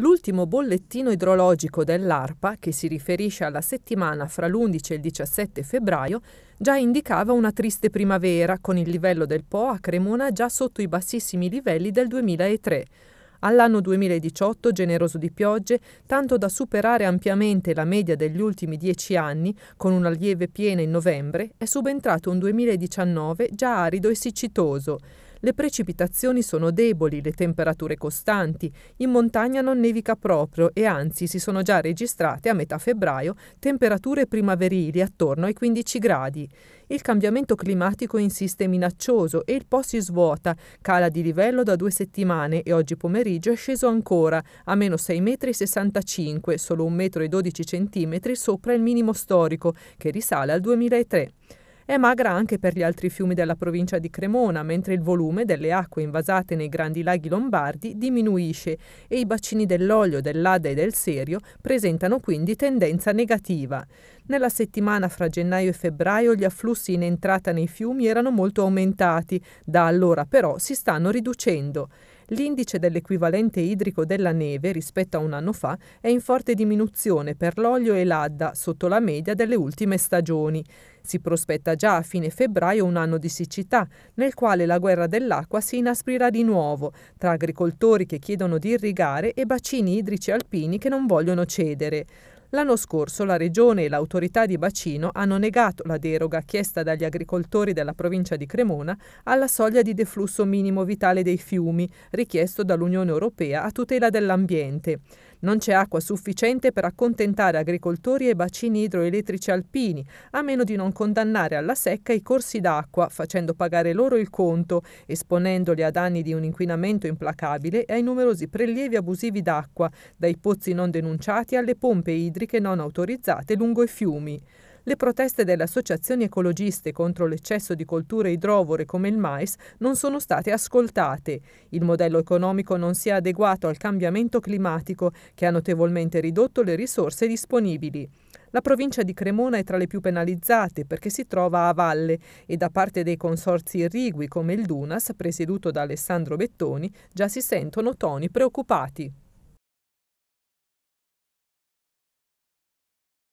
L'ultimo bollettino idrologico dell'ARPA, che si riferisce alla settimana fra l'11 e il 17 febbraio, già indicava una triste primavera, con il livello del Po a Cremona già sotto i bassissimi livelli del 2003. All'anno 2018, generoso di piogge, tanto da superare ampiamente la media degli ultimi dieci anni, con una lieve piena in novembre, è subentrato un 2019 già arido e siccitoso. Le precipitazioni sono deboli, le temperature costanti, in montagna non nevica proprio e anzi si sono già registrate a metà febbraio temperature primaverili attorno ai 15 gradi. Il cambiamento climatico insiste minaccioso e il Po si svuota, cala di livello da due settimane e oggi pomeriggio è sceso ancora a meno 6,65 m, solo 1,12 m sopra il minimo storico che risale al 2003. È magra anche per gli altri fiumi della provincia di Cremona, mentre il volume delle acque invasate nei grandi laghi lombardi diminuisce e i bacini dell'olio, dell'Ada e del Serio presentano quindi tendenza negativa. Nella settimana fra gennaio e febbraio gli afflussi in entrata nei fiumi erano molto aumentati, da allora però si stanno riducendo. L'indice dell'equivalente idrico della neve rispetto a un anno fa è in forte diminuzione per l'olio e l'adda, sotto la media delle ultime stagioni. Si prospetta già a fine febbraio un anno di siccità, nel quale la guerra dell'acqua si inasprirà di nuovo, tra agricoltori che chiedono di irrigare e bacini idrici alpini che non vogliono cedere. L'anno scorso la Regione e l'autorità di bacino hanno negato la deroga chiesta dagli agricoltori della provincia di Cremona alla soglia di deflusso minimo vitale dei fiumi richiesto dall'Unione Europea a tutela dell'ambiente. Non c'è acqua sufficiente per accontentare agricoltori e bacini idroelettrici alpini, a meno di non condannare alla secca i corsi d'acqua, facendo pagare loro il conto, esponendoli a danni di un inquinamento implacabile e ai numerosi prelievi abusivi d'acqua, dai pozzi non denunciati alle pompe idriche non autorizzate lungo i fiumi. Le proteste delle associazioni ecologiste contro l'eccesso di colture idrovore come il mais non sono state ascoltate. Il modello economico non si è adeguato al cambiamento climatico che ha notevolmente ridotto le risorse disponibili. La provincia di Cremona è tra le più penalizzate perché si trova a valle e da parte dei consorzi irrigui come il Dunas, presieduto da Alessandro Bettoni, già si sentono toni preoccupati.